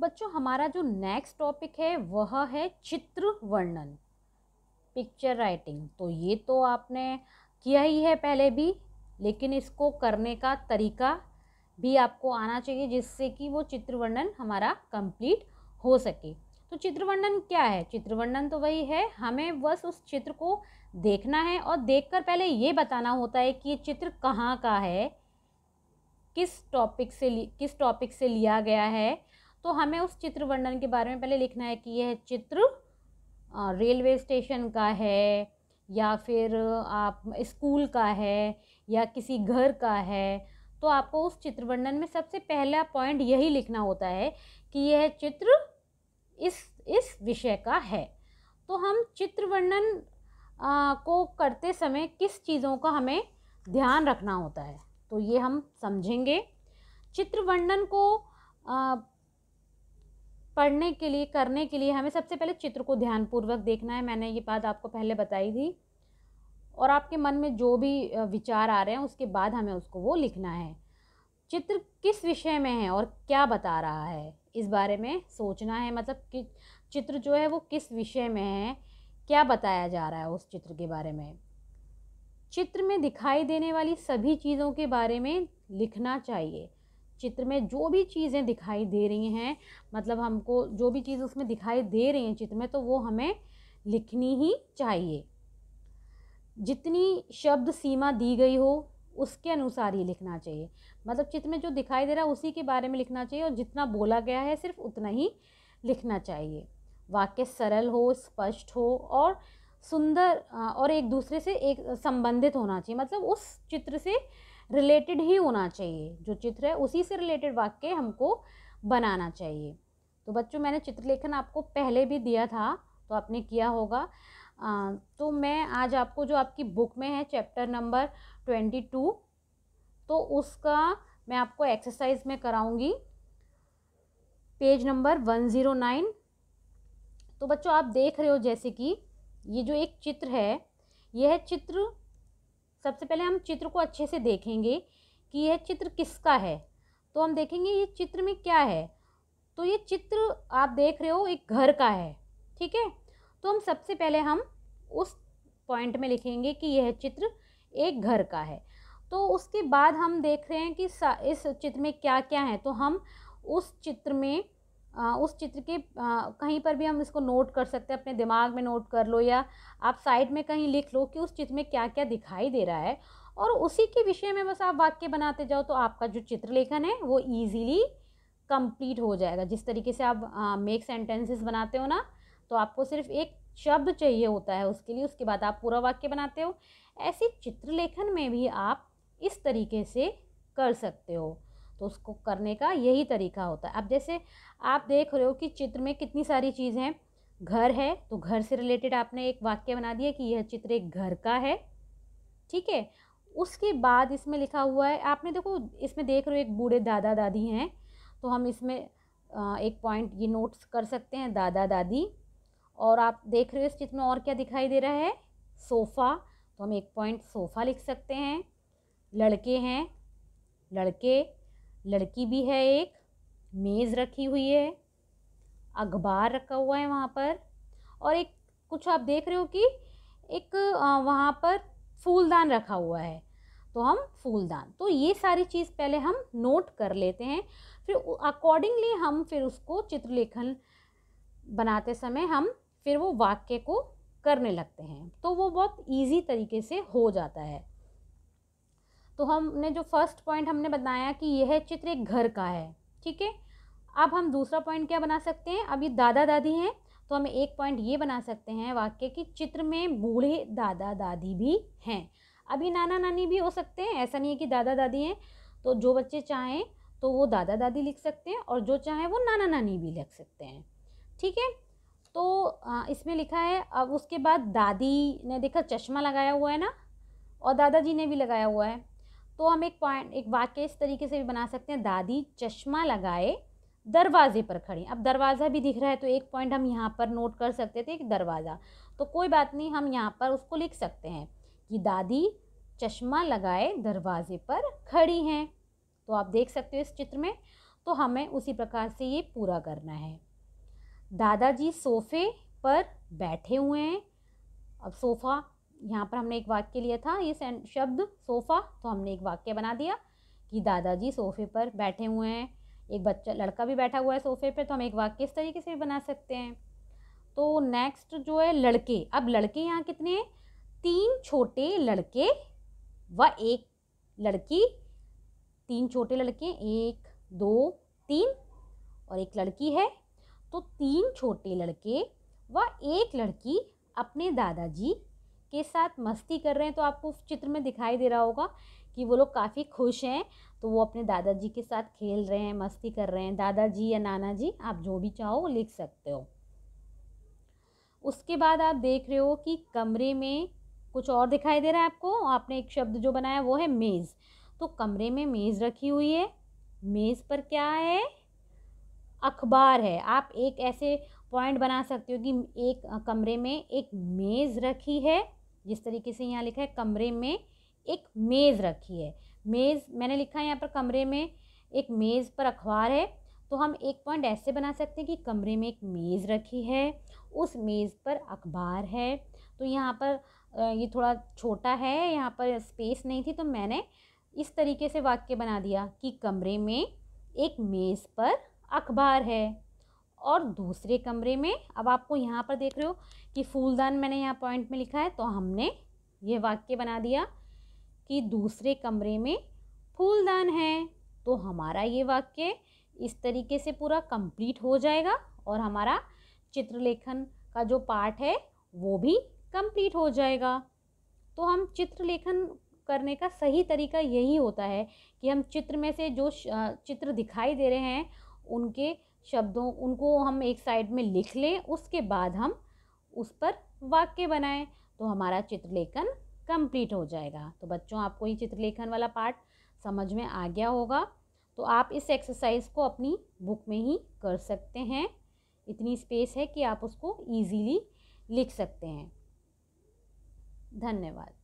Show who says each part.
Speaker 1: बच्चों हमारा जो नेक्स्ट टॉपिक है वह है चित्र वर्णन पिक्चर राइटिंग तो ये तो आपने किया ही है पहले भी लेकिन इसको करने का तरीका भी आपको आना चाहिए जिससे कि वो चित्र वर्णन हमारा कंप्लीट हो सके तो चित्र वर्णन क्या है चित्र वर्णन तो वही है हमें बस उस चित्र को देखना है और देखकर पहले ये बताना होता है कि ये चित्र कहाँ का है किस टॉपिक से किस टॉपिक से लिया गया है तो हमें उस चित्र वर्णन के बारे में पहले लिखना है कि यह चित्र रेलवे स्टेशन का है या फिर आप स्कूल का है या किसी घर का है तो आपको उस चित्र वर्णन में सबसे पहला पॉइंट यही लिखना होता है कि यह चित्र इस इस विषय का है तो हम चित्र वर्णन को करते समय किस चीज़ों का हमें ध्यान रखना होता है तो ये हम समझेंगे चित्र वर्णन को पढ़ने के लिए करने के लिए हमें सबसे पहले चित्र को ध्यानपूर्वक देखना है मैंने ये बात आपको पहले बताई थी और आपके मन में जो भी विचार आ रहे हैं उसके बाद हमें उसको वो लिखना है चित्र किस विषय में है और क्या बता रहा है इस बारे में सोचना है मतलब कि चित्र जो है वो किस विषय में है क्या बताया जा रहा है उस चित्र के बारे में चित्र में दिखाई देने वाली सभी चीज़ों के बारे में लिखना चाहिए चित्र में जो भी चीज़ें दिखाई दे रही हैं मतलब हमको जो भी चीज़ उसमें दिखाई दे रही हैं चित्र में तो वो हमें लिखनी ही चाहिए जितनी शब्द सीमा दी गई हो उसके अनुसार ही लिखना चाहिए मतलब चित्र में जो दिखाई दे रहा है उसी के बारे में लिखना चाहिए और जितना बोला गया है सिर्फ उतना ही लिखना चाहिए वाक्य सरल हो स्पष्ट हो और सुंदर और एक दूसरे से एक संबंधित होना चाहिए मतलब उस चित्र से रिलेटेड ही होना चाहिए जो चित्र है उसी से रिलेटेड वाक्य हमको बनाना चाहिए तो बच्चों मैंने चित्रलेखन आपको पहले भी दिया था तो आपने किया होगा आ, तो मैं आज आपको जो आपकी बुक में है चैप्टर नंबर ट्वेंटी टू तो उसका मैं आपको एक्सरसाइज में कराऊंगी page number one zero nine तो बच्चों आप देख रहे हो जैसे कि ये जो एक चित्र है यह चित्र सबसे पहले हम चित्र को अच्छे से देखेंगे कि यह चित्र किसका है तो हम देखेंगे ये चित्र में क्या है तो ये चित्र आप देख रहे हो एक घर का है ठीक है तो हम सबसे पहले हम उस पॉइंट में लिखेंगे कि यह चित्र एक घर का है तो उसके बाद हम देख रहे हैं कि इस चित्र में क्या क्या है तो हम उस चित्र में उस चित्र के कहीं पर भी हम इसको नोट कर सकते हैं अपने दिमाग में नोट कर लो या आप साइड में कहीं लिख लो कि उस चित्र में क्या क्या दिखाई दे रहा है और उसी के विषय में बस आप वाक्य बनाते जाओ तो आपका जो चित्रलेखन है वो ईजीली कंप्लीट हो जाएगा जिस तरीके से आप मेक सेंटेंसेस बनाते हो ना तो आपको सिर्फ एक शब्द चाहिए होता है उसके लिए उसके बाद आप पूरा वाक्य बनाते हो ऐसे चित्रलेखन में भी आप इस तरीके से कर सकते हो तो उसको करने का यही तरीका होता है अब जैसे आप देख रहे हो कि चित्र में कितनी सारी चीज़ें हैं घर है तो घर से रिलेटेड आपने एक वाक्य बना दिया कि यह चित्र एक घर का है ठीक है उसके बाद इसमें लिखा हुआ है आपने देखो इसमें देख रहे हो एक बूढ़े दादा दादी हैं तो हम इसमें एक पॉइंट ये नोट्स कर सकते हैं दादा दादी और आप देख रहे हो इस चित्र में और क्या दिखाई दे रहा है सोफ़ा तो हम एक पॉइंट सोफ़ा लिख सकते हैं लड़के हैं लड़के लड़की भी है एक मेज़ रखी हुई है अखबार रखा हुआ है वहाँ पर और एक कुछ आप देख रहे हो कि एक वहाँ पर फूलदान रखा हुआ है तो हम फूलदान तो ये सारी चीज़ पहले हम नोट कर लेते हैं फिर अकॉर्डिंगली हम फिर उसको चित्रलेखन बनाते समय हम फिर वो वाक्य को करने लगते हैं तो वो बहुत इजी तरीके से हो जाता है तो हमने जो फर्स्ट पॉइंट हमने बताया कि यह चित्र एक घर का है ठीक है अब हम दूसरा पॉइंट क्या बना सकते हैं अब ये दादा दादी हैं तो हम एक पॉइंट ये बना सकते हैं वाक्य कि चित्र में बूढ़े दादा दादी भी हैं अभी नाना नानी भी हो सकते हैं ऐसा नहीं है कि दादा दादी हैं तो जो बच्चे चाहें तो वो दादा दादी लिख सकते हैं और जो चाहें वो नाना नानी भी लिख सकते हैं ठीक है तो इसमें लिखा है अब उसके बाद दादी ने देखा चश्मा लगाया हुआ है ना और दादाजी ने भी लगाया हुआ है तो हम एक पॉइंट एक वाक्य इस तरीके से भी बना सकते हैं दादी चश्मा लगाए दरवाजे पर खड़ी अब दरवाज़ा भी दिख रहा है तो एक पॉइंट हम यहाँ पर नोट कर सकते थे कि दरवाज़ा तो कोई बात नहीं हम यहाँ पर उसको लिख सकते हैं कि दादी चश्मा लगाए दरवाजे पर खड़ी हैं तो आप देख सकते हो इस चित्र में तो हमें उसी प्रकार से ये पूरा करना है दादाजी सोफे पर बैठे हुए हैं अब सोफ़ा यहाँ पर हमने एक वाक्य लिया था ये शब्द सोफ़ा तो हमने एक वाक्य बना दिया कि दादाजी सोफ़े पर बैठे हुए हैं एक बच्चा लड़का भी बैठा हुआ है सोफ़े पर तो हम एक वाक्य इस तरीके से भी बना सकते हैं तो नेक्स्ट जो है लड़के अब लड़के यहाँ कितने हैं तीन छोटे लड़के व एक लड़की तीन छोटे लड़के एक दो तीन और एक लड़की है तो तीन छोटे लड़के व एक लड़की अपने दादाजी के साथ मस्ती कर रहे हैं तो आपको चित्र में दिखाई दे रहा होगा कि वो लोग काफ़ी खुश हैं तो वो अपने दादाजी के साथ खेल रहे हैं मस्ती कर रहे हैं दादाजी या नाना जी आप जो भी चाहो लिख सकते हो उसके बाद आप देख रहे हो कि कमरे में कुछ और दिखाई दे रहा है आपको आपने एक शब्द जो बनाया वो है मेज़ तो कमरे में मेज़ रखी हुई है मेज़ पर क्या है अखबार है आप एक ऐसे पॉइंट बना सकते हो कि एक कमरे में एक मेज़ रखी है जिस तरीके से यहाँ लिखा है कमरे में एक मेज़ रखी है मेज़ मैंने लिखा है यहाँ पर कमरे में एक मेज़ पर अखबार है तो हम एक पॉइंट ऐसे बना सकते हैं कि कमरे में एक मेज़ रखी है उस मेज़ पर अखबार है तो यहाँ पर ये थोड़ा छोटा है यहाँ पर स्पेस नहीं थी तो मैंने इस तरीके से वाक्य बना दिया कि कमरे में एक मेज़ पर अखबार है और दूसरे कमरे में अब आपको यहाँ पर देख रहे हो कि फूलदान मैंने यहाँ पॉइंट में लिखा है तो हमने ये वाक्य बना दिया कि दूसरे कमरे में फूलदान है तो हमारा ये वाक्य इस तरीके से पूरा कंप्लीट हो जाएगा और हमारा चित्रलेखन का जो पार्ट है वो भी कंप्लीट हो जाएगा तो हम चित्रलेखन करने का सही तरीका यही होता है कि हम चित्र में से जो चित्र दिखाई दे रहे हैं उनके शब्दों उनको हम एक साइड में लिख लें उसके बाद हम उस पर वाक्य बनाएं तो हमारा चित्रलेखन कंप्लीट हो जाएगा तो बच्चों आपको ये चित्रलेखन वाला पार्ट समझ में आ गया होगा तो आप इस एक्सरसाइज को अपनी बुक में ही कर सकते हैं इतनी स्पेस है कि आप उसको ईजीली लिख सकते हैं धन्यवाद